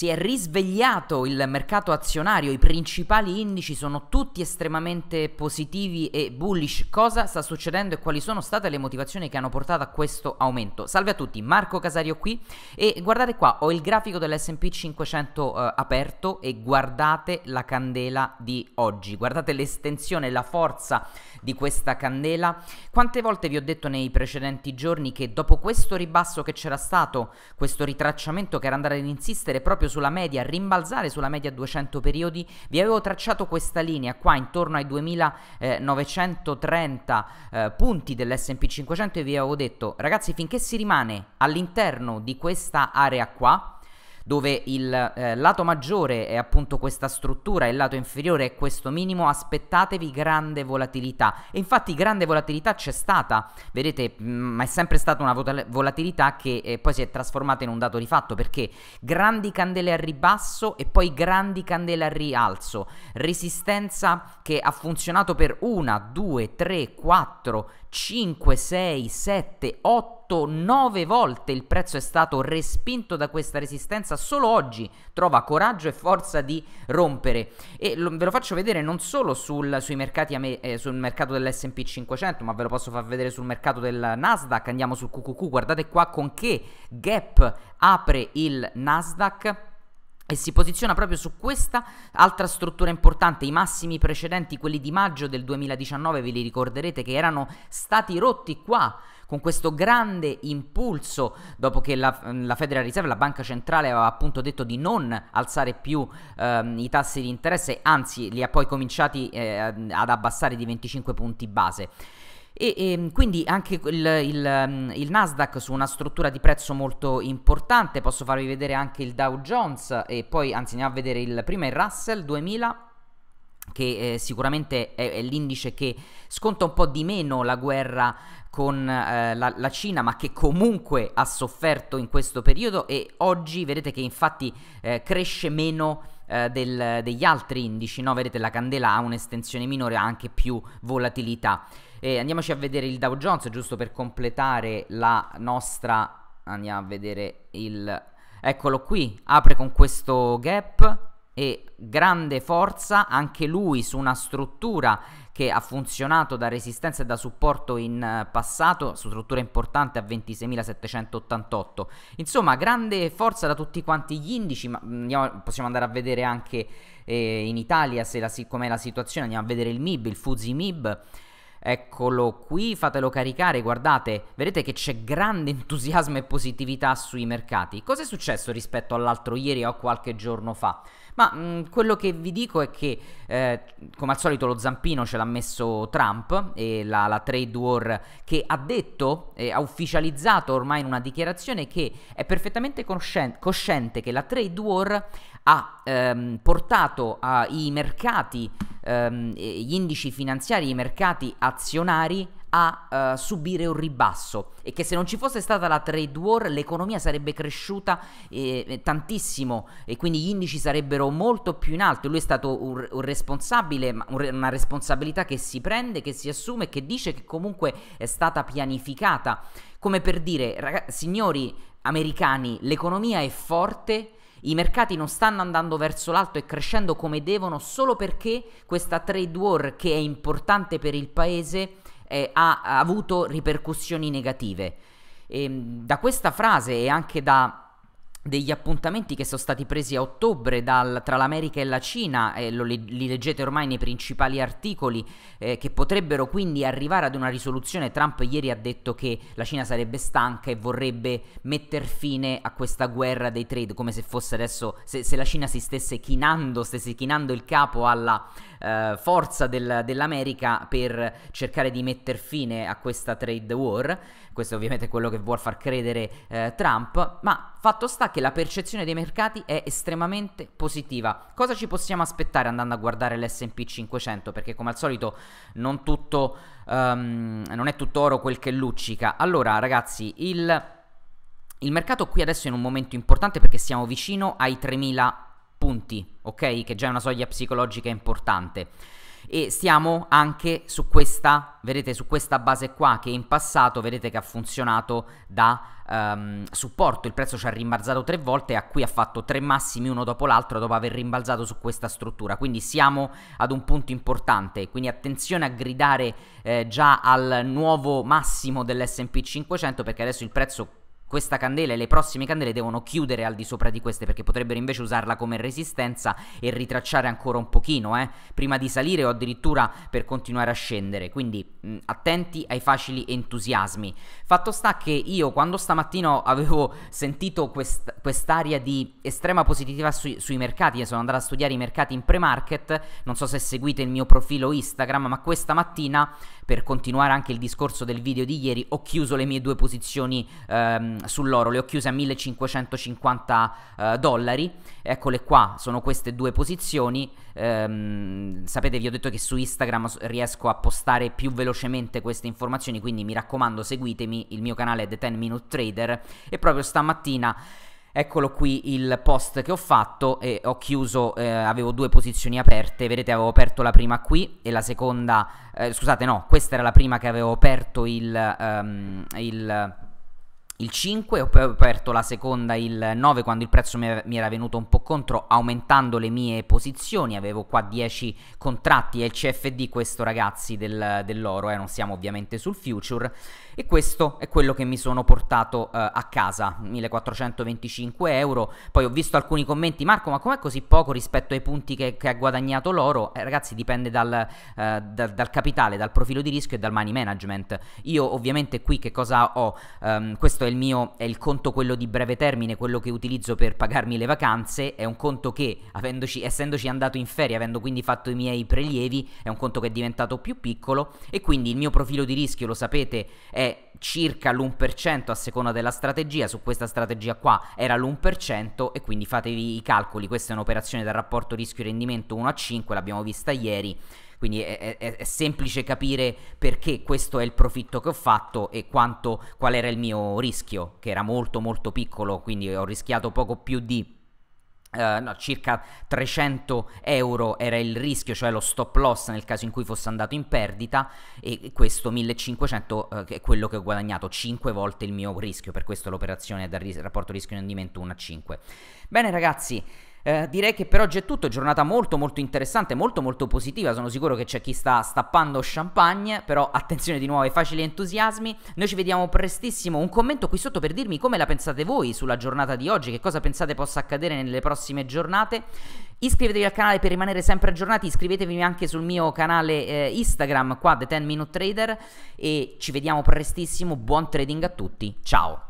si è risvegliato il mercato azionario, i principali indici sono tutti estremamente positivi e bullish. Cosa sta succedendo e quali sono state le motivazioni che hanno portato a questo aumento? Salve a tutti, Marco Casario qui e guardate qua, ho il grafico dell'S&P 500 eh, aperto e guardate la candela di oggi, guardate l'estensione, la forza di questa candela. Quante volte vi ho detto nei precedenti giorni che dopo questo ribasso che c'era stato, questo ritracciamento che era andare ad insistere proprio sulla media, rimbalzare sulla media 200 periodi, vi avevo tracciato questa linea qua intorno ai 2930 eh, punti dell'S&P 500 e vi avevo detto ragazzi finché si rimane all'interno di questa area qua dove il eh, lato maggiore è appunto questa struttura e il lato inferiore è questo minimo, aspettatevi grande volatilità. E infatti grande volatilità c'è stata, vedete, mm, ma è sempre stata una volatilità che eh, poi si è trasformata in un dato di fatto, perché grandi candele al ribasso e poi grandi candele al rialzo, resistenza che ha funzionato per una, due, tre, quattro, cinque, sei, sette, otto, 8-9 volte il prezzo è stato respinto da questa resistenza, solo oggi trova coraggio e forza di rompere. E lo, ve lo faccio vedere non solo sul, sui mercati, eh, sul mercato dell'SP 500, ma ve lo posso far vedere sul mercato del Nasdaq. Andiamo sul QQQ, guardate qua con che gap apre il Nasdaq e si posiziona proprio su questa altra struttura importante, i massimi precedenti, quelli di maggio del 2019, ve li ricorderete che erano stati rotti qua con questo grande impulso dopo che la, mm, la Federal Reserve, la banca centrale, aveva appunto detto di non alzare più ehm, i tassi di interesse, anzi li ha poi cominciati eh, ad abbassare di 25 punti base. E, e, ehm, quindi anche il, il, mm, il, Nasdaq su una struttura di prezzo molto importante, posso farvi vedere anche il Dow Jones e poi anzi andiamo a vedere il prima il Russell 2000 che eh, sicuramente è, è l'indice che sconta un po' di meno la guerra con eh, la, la, Cina, ma che comunque ha sofferto in questo periodo e oggi vedete che infatti eh, cresce meno eh, del, degli altri indici, no? vedete la candela ha un'estensione minore, ha anche più volatilità. andiamoci a vedere il Dow Jones, giusto per completare la nostra... andiamo a vedere il... eccolo qui, apre con questo gap e grande forza anche lui su una struttura che ha funzionato da resistenza e da supporto in eh, passato, struttura importante a 26.788. Insomma, grande forza da tutti quanti gli indici, ma mm, andiamo, possiamo andare a vedere anche eh, in Italia se la, com'è la situazione, andiamo a vedere il MIB, il Fuzi MIB Eccolo qui, fatelo caricare, guardate, vedete che c'è grande entusiasmo e positività sui mercati. Cos'è successo rispetto all'altro ieri o qualche giorno fa? Ma mh, mm, quello che vi dico è che, eh, come al solito, lo zampino ce l'ha messo Trump e la, la trade war che ha detto, eh, ha ufficializzato ormai in una dichiarazione che è perfettamente cosciente, cosciente che la trade war ha ehm, portato i mercati ehm, gli indici finanziari, i mercati azionari a eh, subire un ribasso e che se non ci fosse stata la trade war l'economia sarebbe cresciuta eh, eh tantissimo e quindi gli indici sarebbero molto più in alto. Lui è stato un, un responsabile, una responsabilità che si prende, che si assume, che dice che comunque è stata pianificata. Come per dire, signori americani, l'economia è forte i mercati non stanno andando verso l'alto e crescendo come devono solo perché questa trade war che è importante per il paese eh, ha, ha, avuto ripercussioni negative. E, ehm, da questa frase e anche da degli appuntamenti che sono stati presi a ottobre dal, tra l'America e la Cina, eh, lo, li leggete ormai nei principali articoli, eh, che potrebbero quindi arrivare ad una risoluzione. Trump ieri ha detto che la Cina sarebbe stanca e vorrebbe mettere fine a questa guerra dei trade, come se fosse adesso, se, se la Cina si stesse chinando, stesse chinando il capo alla eh, forza del, dell'America per cercare di mettere fine a questa trade war. Questo è ovviamente quello che vuol far credere eh, Trump, ma fatto sta che la percezione dei mercati è estremamente positiva. Cosa ci possiamo aspettare andando a guardare l'SP 500? Perché come al solito non, tutto, um, non è tutto oro quel che luccica. Allora ragazzi, il, il mercato qui adesso è in un momento importante perché siamo vicino ai 3000 punti, ok? Che già è una soglia psicologica importante e stiamo anche su questa, vedete, su questa base qua che in passato vedete che ha funzionato da um, supporto, il prezzo ci ha rimbalzato tre volte e a qui ha fatto tre massimi uno dopo l'altro dopo aver rimbalzato su questa struttura, quindi siamo ad un punto importante, quindi attenzione a gridare eh, già al nuovo massimo dell'S&P 500 perché adesso il prezzo questa candela e le prossime candele devono chiudere al di sopra di queste perché potrebbero invece usarla come resistenza e ritracciare ancora un pochino, eh, prima di salire o addirittura per continuare a scendere. Quindi mh, attenti ai facili entusiasmi. Fatto sta che io quando stamattina avevo sentito quest- quest'aria di estrema positività su- sui mercati, e sono andato a studiare i mercati in pre-market, non so se seguite il mio profilo Instagram, ma questa mattina per continuare anche il discorso del video di ieri ho chiuso le mie due posizioni ehm, Ehm, sull'oro le ho chiuse a 1550 eh, dollari, eccole qua, sono queste due posizioni, ehm, sapete vi ho detto che su Instagram riesco a postare più velocemente queste informazioni, quindi mi raccomando seguitemi, il mio canale è The 10 Minute Trader e proprio stamattina... Eccolo qui il post che ho fatto e ho chiuso, eh, avevo due posizioni aperte, vedete avevo aperto la prima qui e la seconda, eh, scusate no, questa era la prima che avevo aperto il, um, il il 5, ho aperto la seconda il 9 quando il prezzo mi era venuto un po' contro aumentando le mie posizioni, avevo qua 10 contratti e il CFD questo ragazzi del, dell'oro, eh, non siamo ovviamente sul future e questo è quello che mi sono portato eh, a casa, 1425 euro, poi ho visto alcuni commenti Marco ma com'è così poco rispetto ai punti che, che ha guadagnato l'oro? Eh, ragazzi dipende dal, eh, da, dal, capitale, dal profilo di rischio e dal money management, io ovviamente qui che cosa ho? Um, questo è il mio è il conto quello di breve termine, quello che utilizzo per pagarmi le vacanze, è un conto che, avendoci, essendoci andato in ferie, avendo quindi fatto i miei prelievi, è un conto che è diventato più piccolo e quindi il mio profilo di rischio, lo sapete, è circa l'1% a seconda della strategia, su questa strategia qua era l'1% e quindi fatevi i calcoli, questa è un'operazione dal rapporto rischio-rendimento 1 a 5, l'abbiamo vista ieri, quindi è, è, è, semplice capire perché questo è il profitto che ho fatto e quanto, qual era il mio rischio, che era molto molto piccolo, quindi ho rischiato poco più di... Uh, no, circa 300 euro era il rischio, cioè lo stop loss nel caso in cui fosse andato in perdita e questo 1500 uh, eh, è quello che ho guadagnato, 5 volte il mio rischio, per questo l'operazione dal ris- rapporto rischio-rendimento 1 a 5. Bene ragazzi, eh, direi che per oggi è tutto, giornata molto molto interessante, molto molto positiva, sono sicuro che c'è chi sta stappando champagne, però attenzione di nuovo ai facili entusiasmi, noi ci vediamo prestissimo, un commento qui sotto per dirmi come la pensate voi sulla giornata di oggi, che cosa pensate possa accadere nelle prossime giornate, iscrivetevi al canale per rimanere sempre aggiornati, iscrivetevi anche sul mio canale eh, Instagram qua The 10 Minute Trader e ci vediamo prestissimo, buon trading a tutti, ciao!